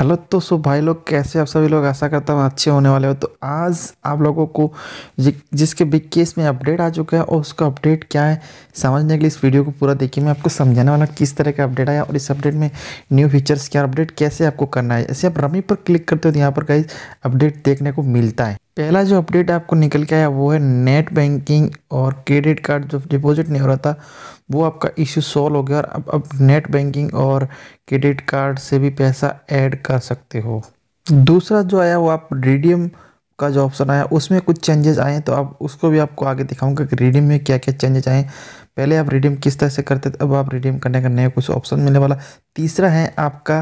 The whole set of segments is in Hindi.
हेलो तो सो भाई लोग कैसे आप सभी लोग ऐसा करता हूँ अच्छे होने वाले हो तो आज आप लोगों को जि, जिसके बिग केस में अपडेट आ चुका है और उसका अपडेट क्या है समझने के लिए इस वीडियो को पूरा देखिए मैं आपको समझाने वाला किस तरह का अपडेट आया और इस अपडेट में न्यू फीचर्स क्या अपडेट कैसे आपको करना है ऐसे आप रमी पर क्लिक करते हो तो यहाँ पर कई अपडेट देखने को मिलता है पहला जो अपडेट आपको निकल के आया वो है नेट बैंकिंग और क्रेडिट कार्ड जो डिपॉजिट नहीं हो रहा था वो आपका इश्यू सॉल्व हो गया और अब अब नेट बैंकिंग और क्रेडिट कार्ड से भी पैसा ऐड कर सकते हो दूसरा जो आया वो आप रिडीम का जो ऑप्शन आया उसमें कुछ चेंजेस आए तो आप उसको भी आपको आगे दिखाऊंगा कि रिडीम में क्या क्या चेंजेस आए पहले आप रिडीम किस तरह से करते थे अब आप रिडीम करने का नया कुछ ऑप्शन मिलने वाला तीसरा है आपका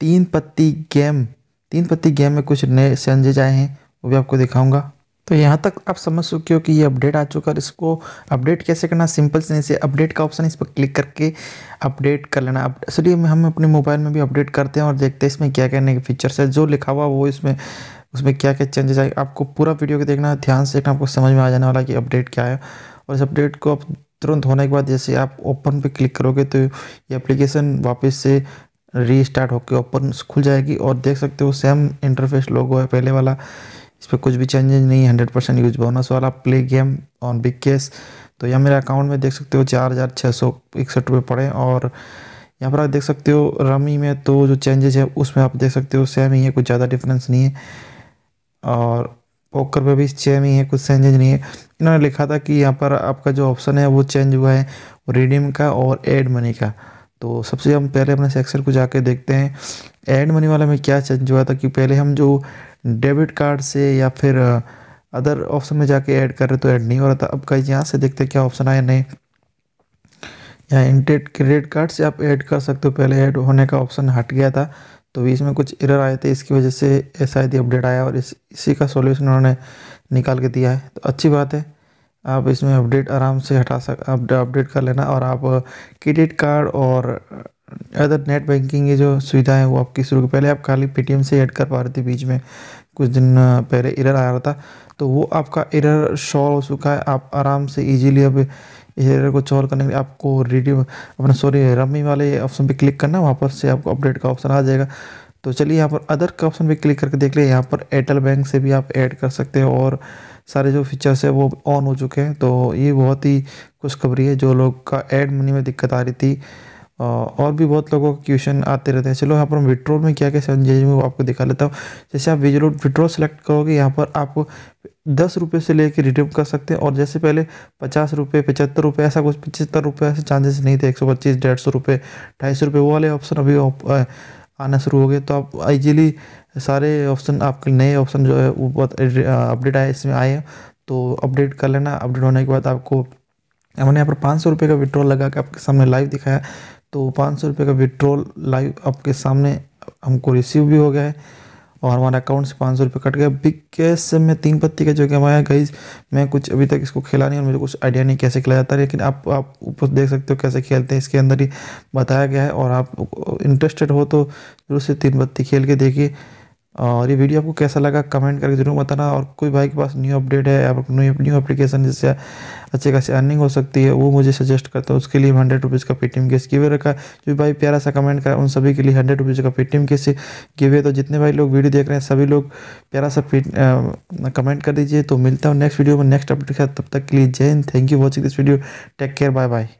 तीन पत्ती गेम तीन पत्ती गेम में कुछ नए चेंजेज आए हैं वो भी आपको दिखाऊंगा तो यहाँ तक आप समझ चुके हो कि ये अपडेट आ चुका है इसको अपडेट कैसे करना सिंपल से जैसे अपडेट का ऑप्शन इस पर क्लिक करके अपडेट कर लेना अप सॉरी हम अपने मोबाइल में भी अपडेट करते हैं और देखते हैं इसमें क्या क्या के फीचर्स है जो लिखा हुआ वो इसमें उसमें क्या क्या चेंजेस आए आपको पूरा वीडियो को देखना ध्यान से देखना आपको समझ में आ जाने वाला कि अपडेट क्या है और इस अपडेट को आप तुरंत होने के बाद जैसे आप ओपन पर क्लिक करोगे तो ये अप्लीकेशन वापस से रीस्टार्ट होकर ओपन खुल जाएगी और देख सकते हो सेम इंटरफेस लोगो है पहले वाला इस पर कुछ भी चेंजेज नहीं है हंड्रेड परसेंट यूज बोनस वाला play game on big cash तो यहाँ मेरे अकाउंट में देख सकते हो चार हज़ार छः सौ इकसठ रुपये पड़े और यहाँ पर आप देख सकते हो रमी में तो जो चेंजेज है उसमें आप देख सकते हो सेम ही है कुछ ज़्यादा डिफरेंस नहीं है और पोकर पे भी सेम ही है कुछ चेंजेज नहीं है इन्होंने लिखा था कि यहाँ पर आपका जो ऑप्शन है वो चेंज हुआ है रिडीम का और एड मनी का तो सबसे हम पहले अपने सेक्शन को जाके देखते हैं एड मनी वाला में क्या चेंज हुआ था कि पहले हम जो डेबिट कार्ड से या फिर अदर ऑप्शन में जाके ऐड कर रहे तो ऐड नहीं हो रहा था अब कहीं यहाँ से देखते हैं क्या ऑप्शन आया नहीं यहाँ इंटेड क्रेडिट कार्ड से आप ऐड कर सकते हो पहले ऐड होने का ऑप्शन हट गया था तो इसमें कुछ एरर आए थे इसकी वजह से एस अपडेट आया और इस इसी का सॉल्यूशन उन्होंने निकाल के दिया है तो अच्छी बात है आप इसमें अपडेट आराम से हटा सक अपडेट कर लेना और आप क्रेडिट कार्ड और अदर नेट बैंकिंग की जो सुविधा है वो आपकी शुरू पहले आप खाली पेटीएम से ऐड कर पा रहे थे बीच में कुछ दिन पहले एरर आ रहा था तो वो आपका एरर शॉल हो चुका है आप आराम से इजीली अब इरर को चॉल करने के लिए आपको रिड्यू अपना सॉरी रमी वाले ऑप्शन पे क्लिक करना वहाँ पर से आपको अपडेट का ऑप्शन आ जाएगा तो चलिए यहाँ पर अदर का ऑप्शन पर क्लिक करके देख लें यहाँ पर एयरटेल बैंक से भी आप ऐड कर सकते हो और सारे जो फीचर्स है वो ऑन हो चुके हैं तो ये बहुत ही खुशखबरी है जो लोग का एड मनी में दिक्कत आ रही थी और भी बहुत लोगों के क्वेश्चन आते रहते हैं चलो यहाँ पर हम विड्रोल में क्या क्या जी में वो आपको दिखा लेता हूँ जैसे आप विजलो विड्रोल सेलेक्ट करोगे यहाँ पर आपको दस रुपये से लेकर रिडीम कर सकते हैं और जैसे पहले पचास रुपये पचहत्तर रुपये ऐसा कुछ पचहत्तर रुपये ऐसे चांसेस नहीं थे एक सौ पच्चीस डेढ़ सौ रुपये ढाई सौ रुपये वो वाले ऑप्शन अभी आना शुरू हो गए तो आप इजीली सारे ऑप्शन आपके नए ऑप्शन जो है वो बहुत अपडेट आए इसमें आए तो अपडेट कर लेना अपडेट होने के बाद आपको हमने यहाँ पर पाँच सौ रुपये का विड्रॉल लगा के आपके सामने लाइव दिखाया तो पाँच सौ रुपये का विड्रॉल लाइव आपके सामने हमको रिसीव भी हो गया है और हमारे अकाउंट से पाँच सौ रुपये कट गया बिग कैश से मैं तीन पत्ती का जो गेम आया गई मैं कुछ अभी तक इसको खेला नहीं और मुझे कुछ आइडिया नहीं कैसे खेला जाता है लेकिन आप आप ऊपर देख सकते हो कैसे खेलते हैं इसके अंदर ही बताया गया है और आप इंटरेस्टेड हो तो जरूर से तीन पत्ती खेल के देखिए और ये वीडियो आपको कैसा लगा कमेंट करके ज़रूर बताना और कोई भाई के पास न्यू अपडेट है या न्यू न्यू अप्लीकेशन जिससे अच्छे खासी अर्निंग हो सकती है वो मुझे सजेस्ट करता है उसके लिए हंड्रेड रुपीज़ का पेटीएम केस गिवे रखा जो भाई प्यारा सा कमेंट करा उन सभी के लिए हंड्रेड रुपीज़ का पेटीएम केस गिवे तो जितने भाई लोग वीडियो देख रहे हैं सभी लोग प्यारा सा कमेंट कर दीजिए तो मिलता हूँ नेक्स्ट वीडियो में नेक्स्ट अपडेट के साथ तब तक के लिए जय हिंद thank you watching this video take care bye bye